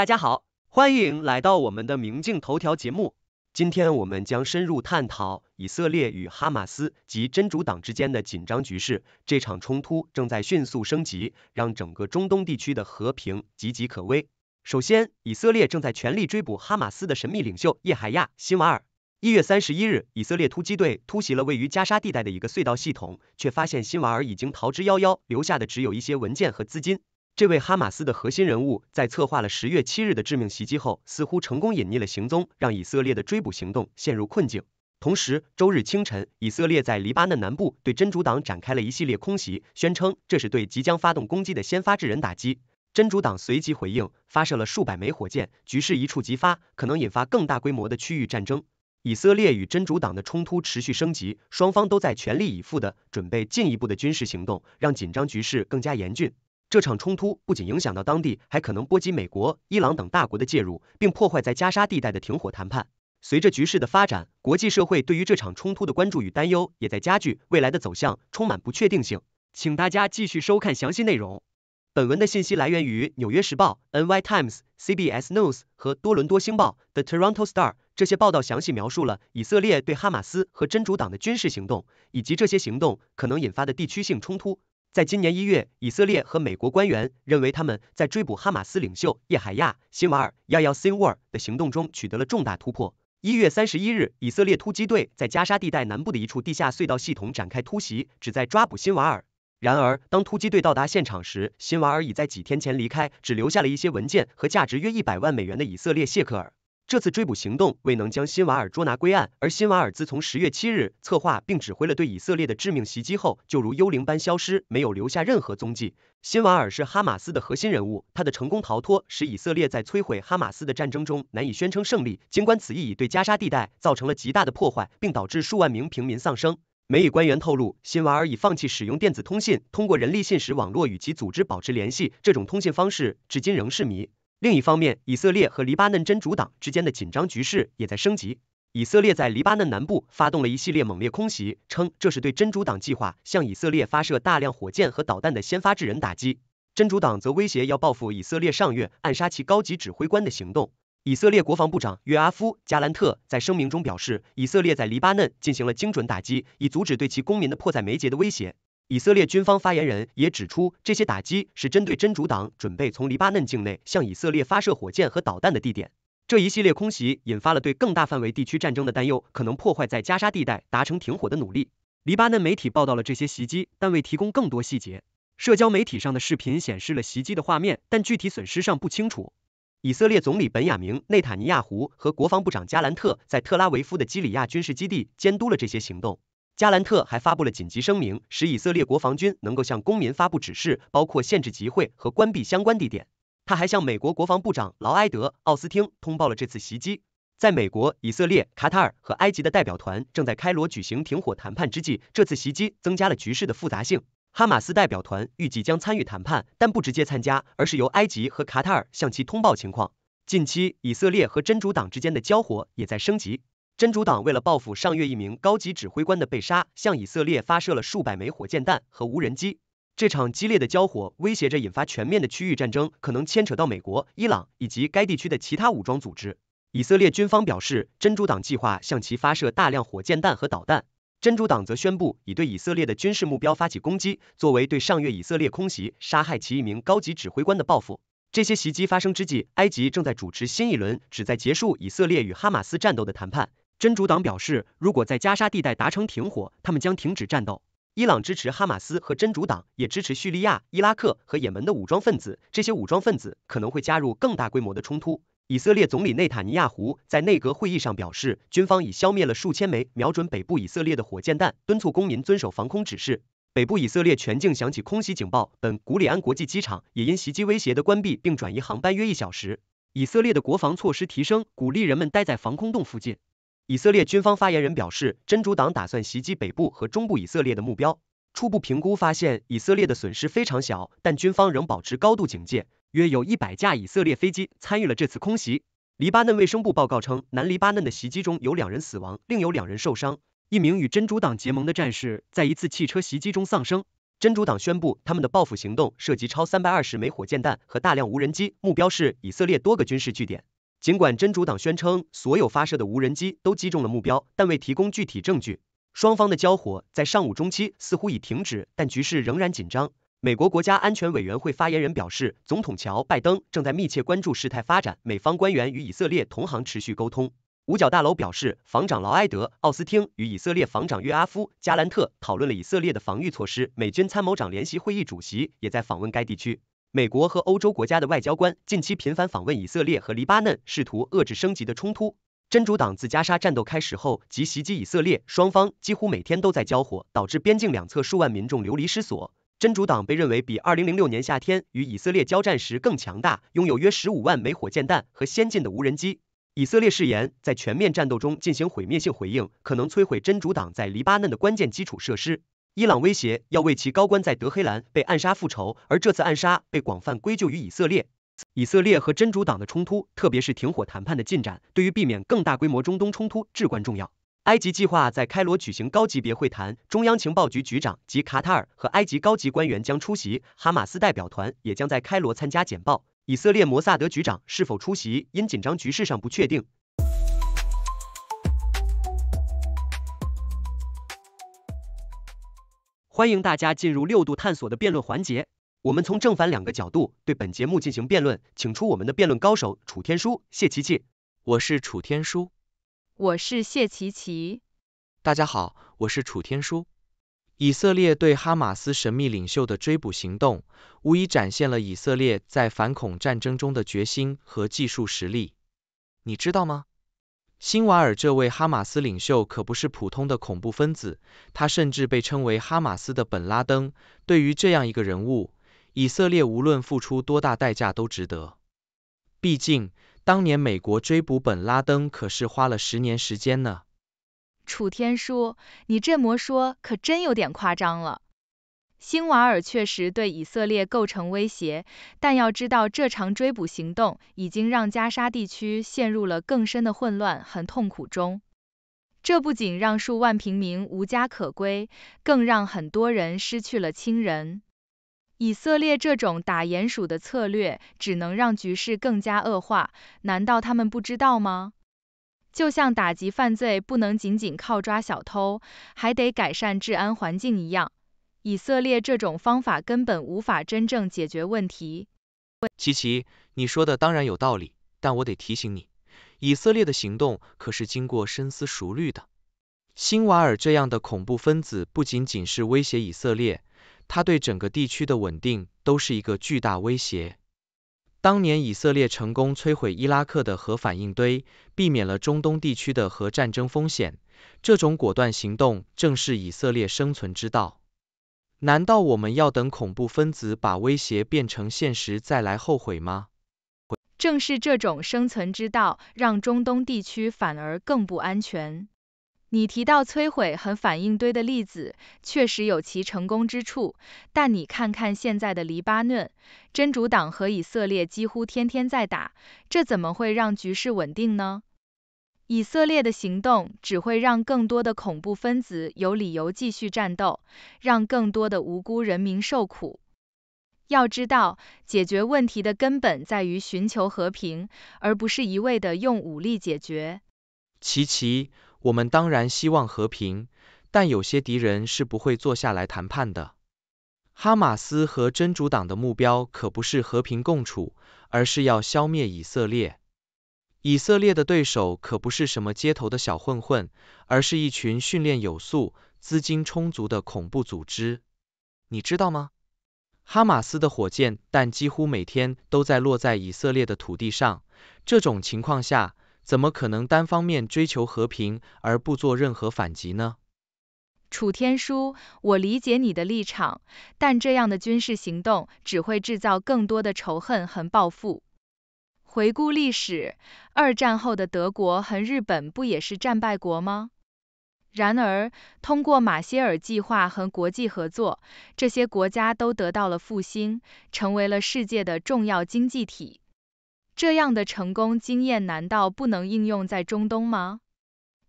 大家好，欢迎来到我们的明镜头条节目。今天我们将深入探讨以色列与哈马斯及真主党之间的紧张局势。这场冲突正在迅速升级，让整个中东地区的和平岌岌可危。首先，以色列正在全力追捕哈马斯的神秘领袖叶海亚·辛瓦尔。一月三十一日，以色列突击队突袭了位于加沙地带的一个隧道系统，却发现辛瓦尔已经逃之夭夭，留下的只有一些文件和资金。这位哈马斯的核心人物在策划了十月七日的致命袭击后，似乎成功隐匿了行踪，让以色列的追捕行动陷入困境。同时，周日清晨，以色列在黎巴嫩南部对真主党展开了一系列空袭，宣称这是对即将发动攻击的先发制人打击。真主党随即回应，发射了数百枚火箭，局势一触即发，可能引发更大规模的区域战争。以色列与真主党的冲突持续升级，双方都在全力以赴的准备进一步的军事行动，让紧张局势更加严峻。这场冲突不仅影响到当地，还可能波及美国、伊朗等大国的介入，并破坏在加沙地带的停火谈判。随着局势的发展，国际社会对于这场冲突的关注与担忧也在加剧。未来的走向充满不确定性，请大家继续收看详细内容。本文的信息来源于《纽约时报》（NY Times）、CBS News 和《多伦多星报》（The Toronto Star）。这些报道详细描述了以色列对哈马斯和真主党的军事行动，以及这些行动可能引发的地区性冲突。在今年一月，以色列和美国官员认为他们在追捕哈马斯领袖叶海亚·辛瓦尔 y a y a Sinwar） 的行动中取得了重大突破。一月三十一日，以色列突击队在加沙地带南部的一处地下隧道系统展开突袭，旨在抓捕辛瓦尔。然而，当突击队到达现场时，辛瓦尔已在几天前离开，只留下了一些文件和价值约一百万美元的以色列谢克尔。这次追捕行动未能将辛瓦尔捉拿归案，而辛瓦尔自从十月七日策划并指挥了对以色列的致命袭击后，就如幽灵般消失，没有留下任何踪迹。辛瓦尔是哈马斯的核心人物，他的成功逃脱使以色列在摧毁哈马斯的战争中难以宣称胜利。尽管此役已对加沙地带造成了极大的破坏，并导致数万名平民丧生，美以官员透露，辛瓦尔已放弃使用电子通信，通过人力信使网络与其组织保持联系。这种通信方式至今仍是谜。另一方面，以色列和黎巴嫩真主党之间的紧张局势也在升级。以色列在黎巴嫩南部发动了一系列猛烈空袭，称这是对真主党计划向以色列发射大量火箭和导弹的先发制人打击。真主党则威胁要报复以色列上月暗杀其高级指挥官的行动。以色列国防部长约阿夫·加兰特在声明中表示，以色列在黎巴嫩进行了精准打击，以阻止对其公民的迫在眉睫的威胁。以色列军方发言人也指出，这些打击是针对真主党准备从黎巴嫩境内向以色列发射火箭和导弹的地点。这一系列空袭引发了对更大范围地区战争的担忧，可能破坏在加沙地带达成停火的努力。黎巴嫩媒体报道了这些袭击，但未提供更多细节。社交媒体上的视频显示了袭击的画面，但具体损失尚不清楚。以色列总理本雅明·内塔尼亚胡和国防部长加兰特在特拉维夫的基里亚军事基地监督了这些行动。加兰特还发布了紧急声明，使以色列国防军能够向公民发布指示，包括限制集会和关闭相关地点。他还向美国国防部长劳埃德·奥斯汀通报了这次袭击。在美国、以色列、卡塔尔和埃及的代表团正在开罗举行停火谈判之际，这次袭击增加了局势的复杂性。哈马斯代表团预计将参与谈判，但不直接参加，而是由埃及和卡塔尔向其通报情况。近期，以色列和真主党之间的交火也在升级。真主党为了报复上月一名高级指挥官的被杀，向以色列发射了数百枚火箭弹和无人机。这场激烈的交火威胁着引发全面的区域战争，可能牵扯到美国、伊朗以及该地区的其他武装组织。以色列军方表示，真主党计划向其发射大量火箭弹和导弹。真主党则宣布已对以色列的军事目标发起攻击，作为对上月以色列空袭杀害其一名高级指挥官的报复。这些袭击发生之际，埃及正在主持新一轮旨在结束以色列与哈马斯战斗的谈判。真主党表示，如果在加沙地带达成停火，他们将停止战斗。伊朗支持哈马斯和真主党，也支持叙利亚、伊拉克和也门的武装分子。这些武装分子可能会加入更大规模的冲突。以色列总理内塔尼亚胡在内阁会议上表示，军方已消灭了数千枚瞄准北部以色列的火箭弹，敦促公民遵守防空指示。北部以色列全境响起空袭警报，本古里安国际机场也因袭击威胁的关闭并转移航班约一小时。以色列的国防措施提升，鼓励人们待在防空洞附近。以色列军方发言人表示，真主党打算袭击北部和中部以色列的目标。初步评估发现，以色列的损失非常小，但军方仍保持高度警戒。约有一百架以色列飞机参与了这次空袭。黎巴嫩卫生部报告称，南黎巴嫩的袭击中有两人死亡，另有两人受伤。一名与真主党结盟的战士在一次汽车袭击中丧生。真主党宣布，他们的报复行动涉及超三百二十枚火箭弹和大量无人机，目标是以色列多个军事据点。尽管真主党宣称所有发射的无人机都击中了目标，但未提供具体证据。双方的交火在上午中期似乎已停止，但局势仍然紧张。美国国家安全委员会发言人表示，总统乔·拜登正在密切关注事态发展，美方官员与以色列同行持续沟通。五角大楼表示，防长劳埃德·奥斯汀与以色列防长约阿夫·加兰特讨论了以色列的防御措施。美军参谋长联席会议主席也在访问该地区。美国和欧洲国家的外交官近期频繁访问以色列和黎巴嫩，试图遏制升级的冲突。真主党自加沙战斗开始后即袭击以色列，双方几乎每天都在交火，导致边境两侧数万民众流离失所。真主党被认为比2006年夏天与以色列交战时更强大，拥有约15万枚火箭弹和先进的无人机。以色列誓言在全面战斗中进行毁灭性回应，可能摧毁真主党在黎巴嫩的关键基础设施。伊朗威胁要为其高官在德黑兰被暗杀复仇，而这次暗杀被广泛归咎于以色列。以色列和真主党的冲突，特别是停火谈判的进展，对于避免更大规模中东冲突至关重要。埃及计划在开罗举行高级别会谈，中央情报局局长及卡塔尔和埃及高级官员将出席，哈马斯代表团也将在开罗参加简报。以色列摩萨德局长是否出席，因紧张局势上不确定。欢迎大家进入六度探索的辩论环节。我们从正反两个角度对本节目进行辩论，请出我们的辩论高手楚天舒、谢琪琪。我是楚天舒，我是谢琪琪。大家好，我是楚天舒。以色列对哈马斯神秘领袖的追捕行动，无疑展现了以色列在反恐战争中的决心和技术实力。你知道吗？辛瓦尔这位哈马斯领袖可不是普通的恐怖分子，他甚至被称为哈马斯的本拉登。对于这样一个人物，以色列无论付出多大代价都值得。毕竟，当年美国追捕本拉登可是花了十年时间呢。楚天舒，你这么说可真有点夸张了。辛瓦尔确实对以色列构成威胁，但要知道，这场追捕行动已经让加沙地区陷入了更深的混乱和痛苦中。这不仅让数万平民无家可归，更让很多人失去了亲人。以色列这种打鼹鼠的策略，只能让局势更加恶化。难道他们不知道吗？就像打击犯罪不能仅仅靠抓小偷，还得改善治安环境一样。以色列这种方法根本无法真正解决问题。琪琪，你说的当然有道理，但我得提醒你，以色列的行动可是经过深思熟虑的。辛瓦尔这样的恐怖分子不仅仅是威胁以色列，他对整个地区的稳定都是一个巨大威胁。当年以色列成功摧毁伊拉克的核反应堆，避免了中东地区的核战争风险，这种果断行动正是以色列生存之道。难道我们要等恐怖分子把威胁变成现实再来后悔吗？正是这种生存之道，让中东地区反而更不安全。你提到摧毁和反应堆的例子，确实有其成功之处，但你看看现在的黎巴嫩，真主党和以色列几乎天天在打，这怎么会让局势稳定呢？以色列的行动只会让更多的恐怖分子有理由继续战斗，让更多的无辜人民受苦。要知道，解决问题的根本在于寻求和平，而不是一味的用武力解决。其其，我们当然希望和平，但有些敌人是不会坐下来谈判的。哈马斯和真主党的目标可不是和平共处，而是要消灭以色列。以色列的对手可不是什么街头的小混混，而是一群训练有素、资金充足的恐怖组织，你知道吗？哈马斯的火箭弹几乎每天都在落在以色列的土地上，这种情况下，怎么可能单方面追求和平而不做任何反击呢？楚天舒，我理解你的立场，但这样的军事行动只会制造更多的仇恨和报复。回顾历史，二战后的德国和日本不也是战败国吗？然而，通过马歇尔计划和国际合作，这些国家都得到了复兴，成为了世界的重要经济体。这样的成功经验难道不能应用在中东吗？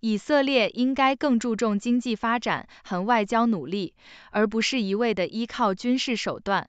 以色列应该更注重经济发展和外交努力，而不是一味的依靠军事手段。